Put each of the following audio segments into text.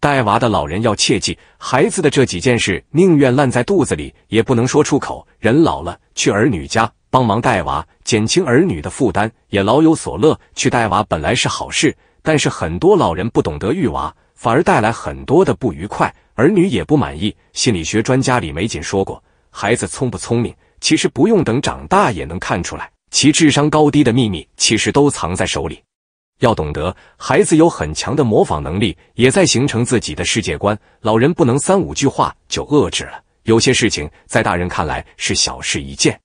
带娃的老人要切记，孩子的这几件事，宁愿烂在肚子里，也不能说出口。人老了去儿女家帮忙带娃，减轻儿女的负担，也老有所乐。去带娃本来是好事，但是很多老人不懂得育娃，反而带来很多的不愉快，儿女也不满意。心理学专家李玫瑾说过，孩子聪不聪明，其实不用等长大也能看出来，其智商高低的秘密其实都藏在手里。要懂得，孩子有很强的模仿能力，也在形成自己的世界观。老人不能三五句话就遏制了。有些事情在大人看来是小事一件，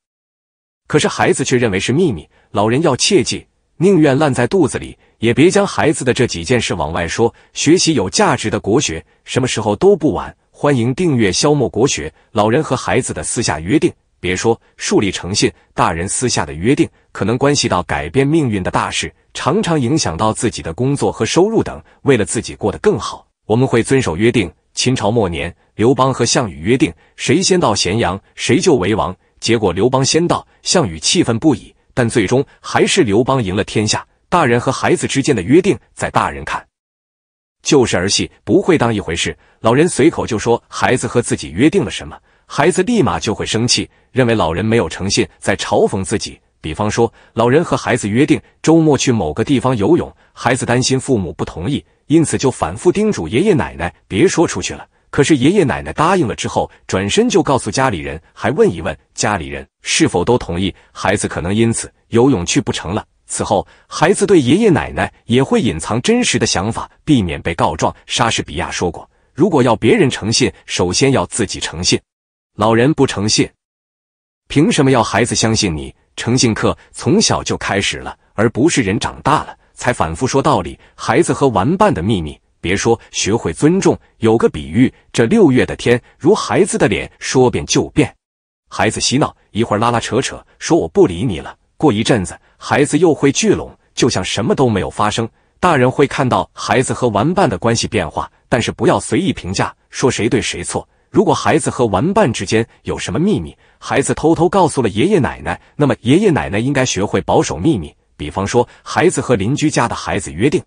可是孩子却认为是秘密。老人要切记，宁愿烂在肚子里，也别将孩子的这几件事往外说。学习有价值的国学，什么时候都不晚。欢迎订阅《消磨国学》。老人和孩子的私下约定，别说，树立诚信。大人私下的约定，可能关系到改变命运的大事。常常影响到自己的工作和收入等。为了自己过得更好，我们会遵守约定。秦朝末年，刘邦和项羽约定，谁先到咸阳，谁就为王。结果刘邦先到，项羽气愤不已，但最终还是刘邦赢了天下。大人和孩子之间的约定，在大人看就是儿戏，不会当一回事。老人随口就说孩子和自己约定了什么，孩子立马就会生气，认为老人没有诚信，在嘲讽自己。比方说，老人和孩子约定周末去某个地方游泳，孩子担心父母不同意，因此就反复叮嘱爷爷奶奶别说出去了。可是爷爷奶奶答应了之后，转身就告诉家里人，还问一问家里人是否都同意。孩子可能因此游泳去不成了。此后，孩子对爷爷奶奶也会隐藏真实的想法，避免被告状。莎士比亚说过：“如果要别人诚信，首先要自己诚信。”老人不诚信，凭什么要孩子相信你？诚信课从小就开始了，而不是人长大了才反复说道理。孩子和玩伴的秘密，别说学会尊重。有个比喻，这六月的天如孩子的脸，说变就变。孩子嬉闹一会儿拉拉扯扯，说我不理你了。过一阵子，孩子又会聚拢，就像什么都没有发生。大人会看到孩子和玩伴的关系变化，但是不要随意评价，说谁对谁错。如果孩子和玩伴之间有什么秘密，孩子偷偷告诉了爷爷奶奶，那么爷爷奶奶应该学会保守秘密，比方说，孩子和邻居家的孩子约定，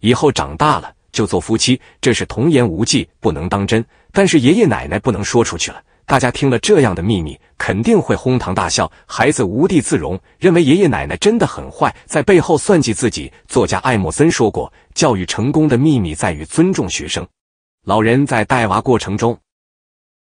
以后长大了就做夫妻，这是童言无忌，不能当真，但是爷爷奶奶不能说出去了。大家听了这样的秘密，肯定会哄堂大笑，孩子无地自容，认为爷爷奶奶真的很坏，在背后算计自己。作家艾默森说过，教育成功的秘密在于尊重学生。老人在带娃过程中。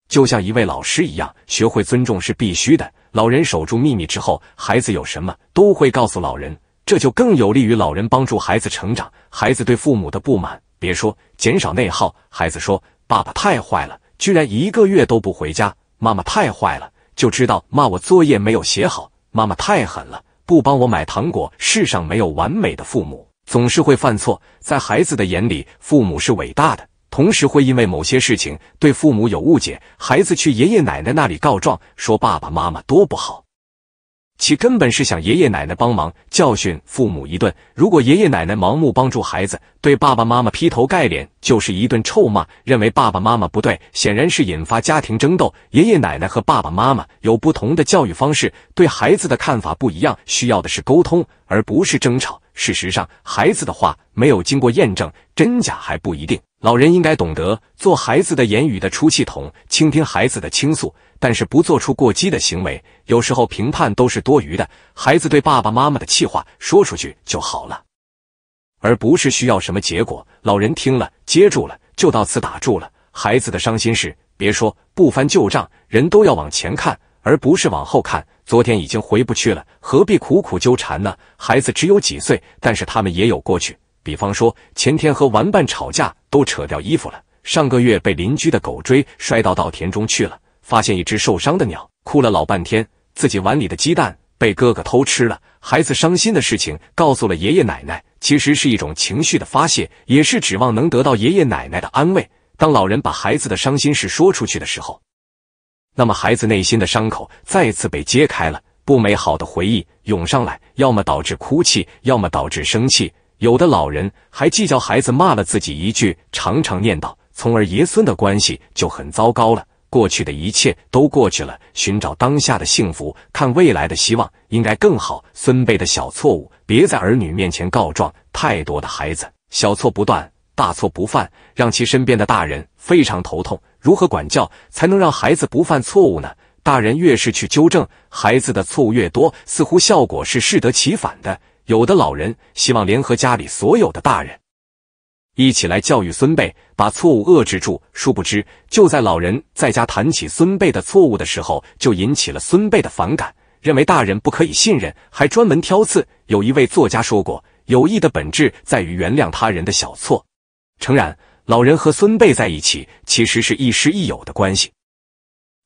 就像一位老师一样，学会尊重是必须的。老人守住秘密之后，孩子有什么都会告诉老人，这就更有利于老人帮助孩子成长。孩子对父母的不满，别说减少内耗。孩子说：“爸爸太坏了，居然一个月都不回家；妈妈太坏了，就知道骂我作业没有写好；妈妈太狠了，不帮我买糖果。”世上没有完美的父母，总是会犯错，在孩子的眼里，父母是伟大的。同时会因为某些事情对父母有误解，孩子去爷爷奶奶那里告状，说爸爸妈妈多不好。其根本是想爷爷奶奶帮忙教训父母一顿。如果爷爷奶奶盲目帮助孩子，对爸爸妈妈劈头盖脸就是一顿臭骂，认为爸爸妈妈不对，显然是引发家庭争斗。爷爷奶奶和爸爸妈妈有不同的教育方式，对孩子的看法不一样，需要的是沟通，而不是争吵。事实上，孩子的话没有经过验证，真假还不一定。老人应该懂得做孩子的言语的出气筒，倾听孩子的倾诉，但是不做出过激的行为。有时候评判都是多余的。孩子对爸爸妈妈的气话说出去就好了，而不是需要什么结果。老人听了接住了，就到此打住了。孩子的伤心事别说，不翻旧账，人都要往前看，而不是往后看。昨天已经回不去了，何必苦苦纠缠呢？孩子只有几岁，但是他们也有过去。比方说前天和玩伴吵架。都扯掉衣服了。上个月被邻居的狗追，摔到稻田中去了。发现一只受伤的鸟，哭了老半天。自己碗里的鸡蛋被哥哥偷吃了，孩子伤心的事情告诉了爷爷奶奶。其实是一种情绪的发泄，也是指望能得到爷爷奶奶的安慰。当老人把孩子的伤心事说出去的时候，那么孩子内心的伤口再次被揭开了，不美好的回忆涌上来，要么导致哭泣，要么导致生气。有的老人还计较孩子骂了自己一句，常常念叨，从而爷孙的关系就很糟糕了。过去的一切都过去了，寻找当下的幸福，看未来的希望，应该更好。孙辈的小错误，别在儿女面前告状。太多的孩子小错不断，大错不犯，让其身边的大人非常头痛。如何管教才能让孩子不犯错误呢？大人越是去纠正孩子的错误越多，似乎效果是适得其反的。有的老人希望联合家里所有的大人，一起来教育孙辈，把错误遏制住。殊不知，就在老人在家谈起孙辈的错误的时候，就引起了孙辈的反感，认为大人不可以信任，还专门挑刺。有一位作家说过，友谊的本质在于原谅他人的小错。诚然，老人和孙辈在一起，其实是亦师亦友的关系。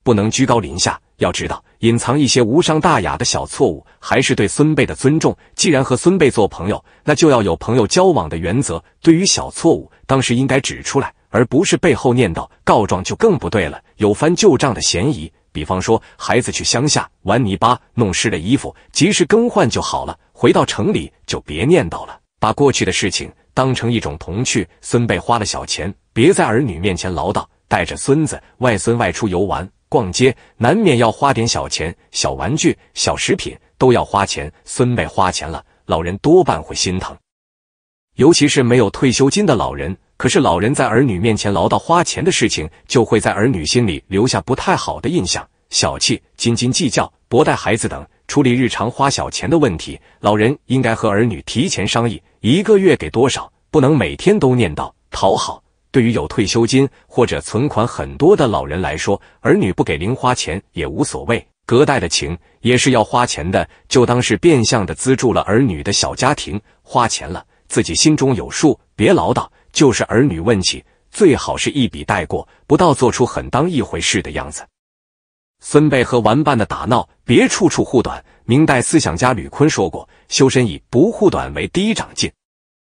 不能居高临下，要知道隐藏一些无伤大雅的小错误，还是对孙辈的尊重。既然和孙辈做朋友，那就要有朋友交往的原则。对于小错误，当时应该指出来，而不是背后念叨、告状，就更不对了，有翻旧账的嫌疑。比方说，孩子去乡下玩泥巴，弄湿了衣服，及时更换就好了。回到城里就别念叨了，把过去的事情当成一种童趣。孙辈花了小钱，别在儿女面前唠叨，带着孙子、外孙外出游玩。逛街难免要花点小钱，小玩具、小食品都要花钱。孙辈花钱了，老人多半会心疼，尤其是没有退休金的老人。可是老人在儿女面前唠叨花钱的事情，就会在儿女心里留下不太好的印象，小气、斤斤计较、不带孩子等。处理日常花小钱的问题，老人应该和儿女提前商议，一个月给多少，不能每天都念叨讨好。对于有退休金或者存款很多的老人来说，儿女不给零花钱也无所谓。隔代的情也是要花钱的，就当是变相的资助了儿女的小家庭。花钱了，自己心中有数，别唠叨。就是儿女问起，最好是一笔带过，不到做出很当一回事的样子。孙辈和玩伴的打闹，别处处护短。明代思想家吕坤说过：“修身以不护短为第一长进，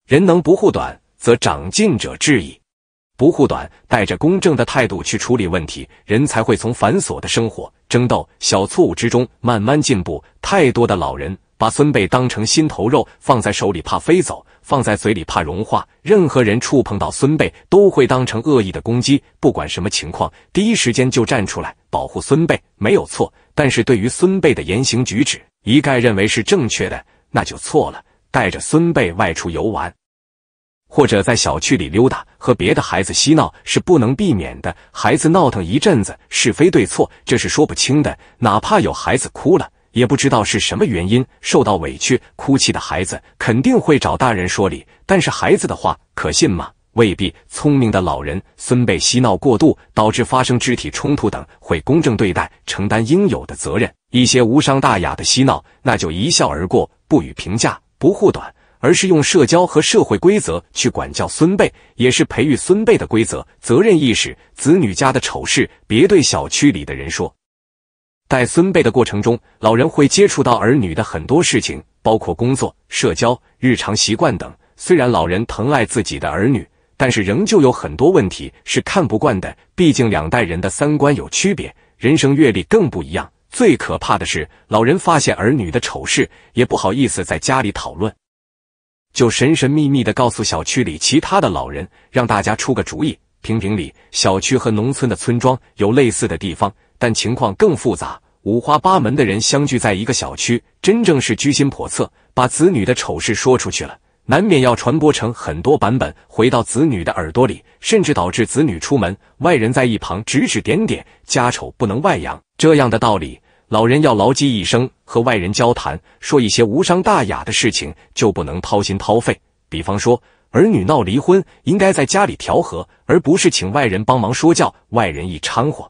人能不护短，则长进者至矣。”不护短，带着公正的态度去处理问题，人才会从繁琐的生活争斗、小错误之中慢慢进步。太多的老人把孙辈当成心头肉，放在手里怕飞走，放在嘴里怕融化。任何人触碰到孙辈，都会当成恶意的攻击，不管什么情况，第一时间就站出来保护孙辈，没有错。但是，对于孙辈的言行举止，一概认为是正确的，那就错了。带着孙辈外出游玩。或者在小区里溜达，和别的孩子嬉闹是不能避免的。孩子闹腾一阵子，是非对错这是说不清的。哪怕有孩子哭了，也不知道是什么原因受到委屈，哭泣的孩子肯定会找大人说理。但是孩子的话可信吗？未必。聪明的老人，孙辈嬉闹过度导致发生肢体冲突等，会公正对待，承担应有的责任。一些无伤大雅的嬉闹，那就一笑而过，不予评价，不护短。而是用社交和社会规则去管教孙辈，也是培育孙辈的规则、责任意识。子女家的丑事，别对小区里的人说。带孙辈的过程中，老人会接触到儿女的很多事情，包括工作、社交、日常习惯等。虽然老人疼爱自己的儿女，但是仍旧有很多问题是看不惯的。毕竟两代人的三观有区别，人生阅历更不一样。最可怕的是，老人发现儿女的丑事，也不好意思在家里讨论。就神神秘秘地告诉小区里其他的老人，让大家出个主意评评理。小区和农村的村庄有类似的地方，但情况更复杂，五花八门的人相聚在一个小区，真正是居心叵测，把子女的丑事说出去了，难免要传播成很多版本，回到子女的耳朵里，甚至导致子女出门，外人在一旁指指点点，家丑不能外扬，这样的道理。老人要牢记一生，和外人交谈说一些无伤大雅的事情，就不能掏心掏肺。比方说，儿女闹离婚，应该在家里调和，而不是请外人帮忙说教。外人一掺和，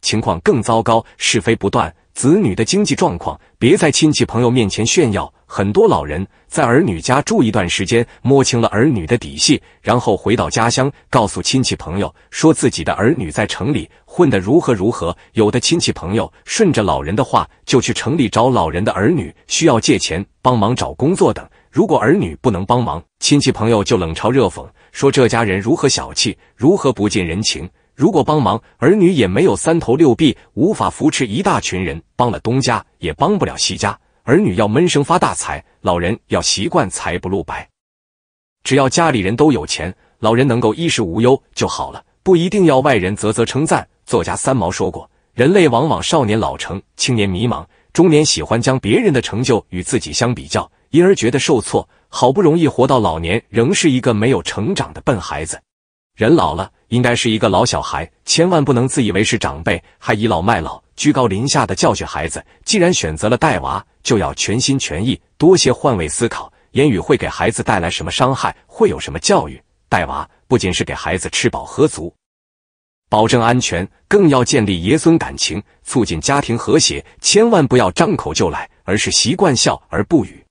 情况更糟糕，是非不断。子女的经济状况，别在亲戚朋友面前炫耀。很多老人在儿女家住一段时间，摸清了儿女的底细，然后回到家乡，告诉亲戚朋友，说自己的儿女在城里混得如何如何。有的亲戚朋友顺着老人的话，就去城里找老人的儿女，需要借钱、帮忙找工作等。如果儿女不能帮忙，亲戚朋友就冷嘲热讽，说这家人如何小气，如何不近人情。如果帮忙，儿女也没有三头六臂，无法扶持一大群人。帮了东家，也帮不了西家。儿女要闷声发大财，老人要习惯财不露白。只要家里人都有钱，老人能够衣食无忧就好了，不一定要外人啧啧称赞。作家三毛说过：“人类往往少年老成，青年迷茫，中年喜欢将别人的成就与自己相比较，因而觉得受挫。好不容易活到老年，仍是一个没有成长的笨孩子。”人老了，应该是一个老小孩，千万不能自以为是长辈，还倚老卖老、居高临下的教训孩子。既然选择了带娃，就要全心全意，多些换位思考，言语会给孩子带来什么伤害，会有什么教育？带娃不仅是给孩子吃饱喝足、保证安全，更要建立爷孙感情，促进家庭和谐。千万不要张口就来，而是习惯笑而不语。